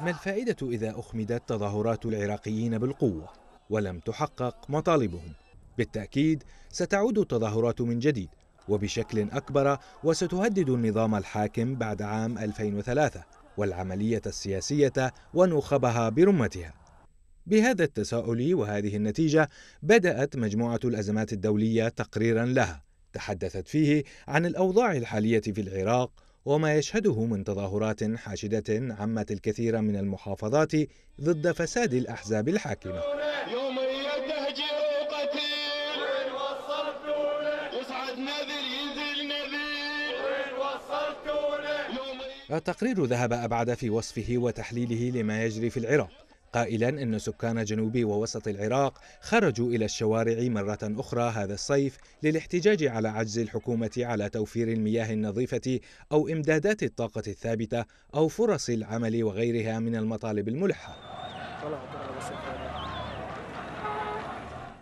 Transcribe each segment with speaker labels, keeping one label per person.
Speaker 1: ما الفائدة إذا أخمدت تظاهرات العراقيين بالقوة ولم تحقق مطالبهم؟ بالتأكيد ستعود التظاهرات من جديد وبشكل أكبر وستهدد النظام الحاكم بعد عام 2003 والعملية السياسية ونخبها برمتها. بهذا التساؤل وهذه النتيجة بدأت مجموعة الأزمات الدولية تقريرا لها تحدثت فيه عن الأوضاع الحالية في العراق وما يشهده من تظاهرات حاشدة عمت الكثير من المحافظات ضد فساد الأحزاب الحاكمة التقرير ذهب أبعد في وصفه وتحليله لما يجري في العراق قائلا أن سكان جنوب ووسط العراق خرجوا إلى الشوارع مرة أخرى هذا الصيف للاحتجاج على عجز الحكومة على توفير المياه النظيفة أو إمدادات الطاقة الثابتة أو فرص العمل وغيرها من المطالب الملحة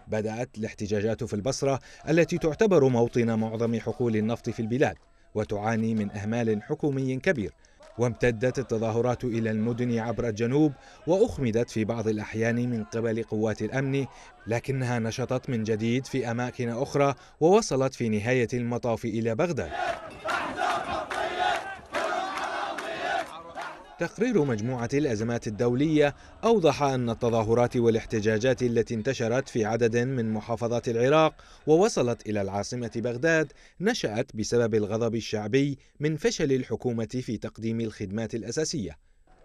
Speaker 1: بدأت الاحتجاجات في البصرة التي تعتبر موطن معظم حقول النفط في البلاد وتعاني من إهمال حكومي كبير وامتدت التظاهرات إلى المدن عبر الجنوب وأخمدت في بعض الأحيان من قبل قوات الأمن لكنها نشطت من جديد في أماكن أخرى ووصلت في نهاية المطاف إلى بغداد تقرير مجموعة الأزمات الدولية أوضح أن التظاهرات والاحتجاجات التي انتشرت في عدد من محافظات العراق ووصلت إلى العاصمة بغداد نشأت بسبب الغضب الشعبي من فشل الحكومة في تقديم الخدمات الأساسية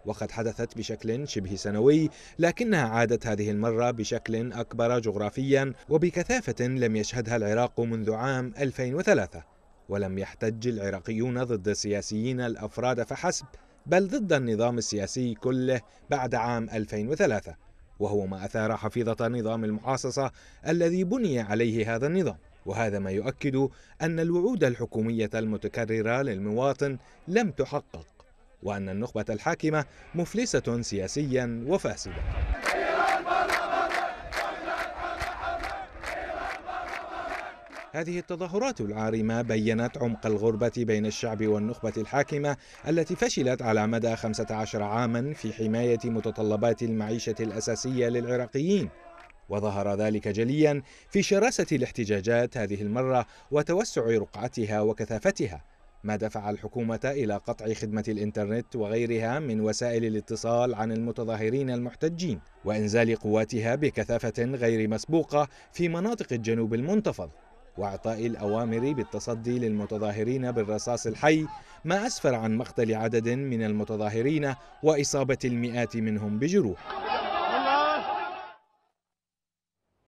Speaker 1: وقد حدثت بشكل شبه سنوي لكنها عادت هذه المرة بشكل أكبر جغرافيا وبكثافة لم يشهدها العراق منذ عام 2003 ولم يحتج العراقيون ضد السياسيين الأفراد فحسب بل ضد النظام السياسي كله بعد عام 2003 وهو ما أثار حفيظة نظام المحاصصة الذي بني عليه هذا النظام وهذا ما يؤكد أن الوعود الحكومية المتكررة للمواطن لم تحقق وأن النخبة الحاكمة مفلسة سياسيا وفاسدة هذه التظاهرات العارمة بينت عمق الغربة بين الشعب والنخبة الحاكمة التي فشلت على مدى 15 عاما في حماية متطلبات المعيشة الأساسية للعراقيين وظهر ذلك جليا في شراسة الاحتجاجات هذه المرة وتوسع رقعتها وكثافتها ما دفع الحكومة إلى قطع خدمة الإنترنت وغيرها من وسائل الاتصال عن المتظاهرين المحتجين وإنزال قواتها بكثافة غير مسبوقة في مناطق الجنوب المنتفض واعطاء الاوامر بالتصدي للمتظاهرين بالرصاص الحي ما اسفر عن مقتل عدد من المتظاهرين واصابه المئات منهم بجروح